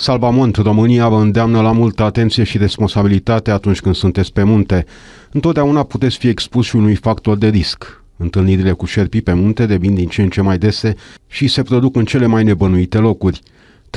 Salvamont, România vă îndeamnă la multă atenție și responsabilitate atunci când sunteți pe munte. Întotdeauna puteți fi expuși unui factor de risc. Întâlnirile cu șerpii pe munte devin din ce în ce mai dese și se produc în cele mai nebănuite locuri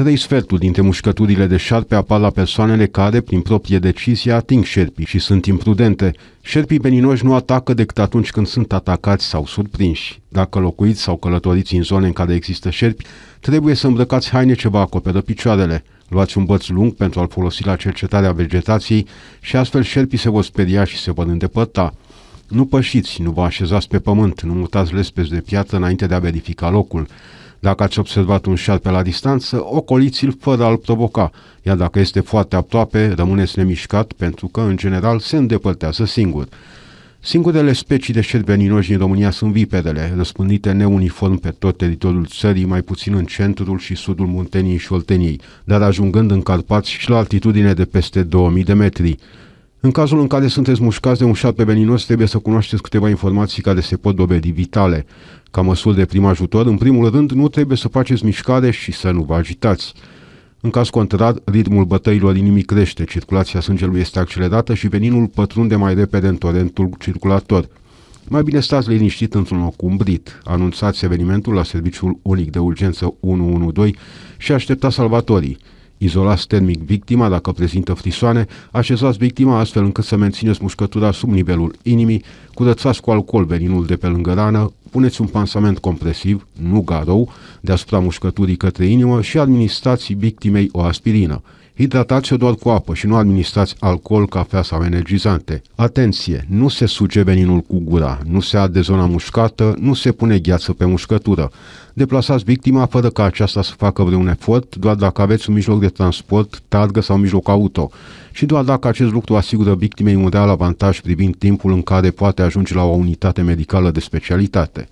trei sferturi dintre mușcăturile de șarpe apar la persoanele care, prin proprie decizie, ating șerpii și sunt imprudente. Șerpii beninoși nu atacă decât atunci când sunt atacați sau surprinși. Dacă locuiți sau călătoriți în zone în care există șerpi, trebuie să îmbrăcați haine ce vă acoperă picioarele. Luați un băț lung pentru a-l folosi la cercetarea vegetației și astfel șerpii se vor speria și se vor îndepărta. Nu pășiți, nu vă așezați pe pământ, nu mutați lespezi de piatră înainte de a verifica locul. Dacă ați observat un șarpe la distanță, ocoliți-l fără a-l provoca, iar dacă este foarte aproape, rămâneți nemișcat pentru că, în general, se îndepărtează singur. Singurele specii de șerbeninoși din România sunt viperele, răspândite neuniform pe tot teritoriul țării, mai puțin în centrul și sudul Munteniei și Olteniei, dar ajungând în Carpați și la altitudine de peste 2000 de metri. În cazul în care sunteți mușcați de un șarpe veninos, trebuie să cunoașteți câteva informații care se pot dovedi vitale. Ca măsuri de prim ajutor, în primul rând, nu trebuie să faceți mișcare și să nu vă agitați. În caz contrar, ritmul bătăilor inimii crește, circulația sângelui este accelerată și veninul pătrunde mai repede în torentul circulator. Mai bine stați liniștit într-un loc umbrit, anunțați evenimentul la serviciul unic de urgență 112 și așteptați salvatorii. Izolați termic victima dacă prezintă frisoane, așezați victima astfel încât să mențineți mușcătura sub nivelul inimii, curățați cu alcool veninul de pe lângă rană, puneți un pansament compresiv, nu garou, deasupra mușcăturii către inimă și administrați victimei o aspirină. Hidratați-o doar cu apă și nu administrați alcool, cafea sau energizante. Atenție! Nu se suge veninul cu gura, nu se arde zona mușcată, nu se pune gheață pe mușcătură. Deplasați victima fără ca aceasta să facă vreun efort, doar dacă aveți un mijloc de transport, targă sau mijloc auto. Și doar dacă acest lucru asigură victimei un real avantaj privind timpul în care poate ajunge la o unitate medicală de specialitate.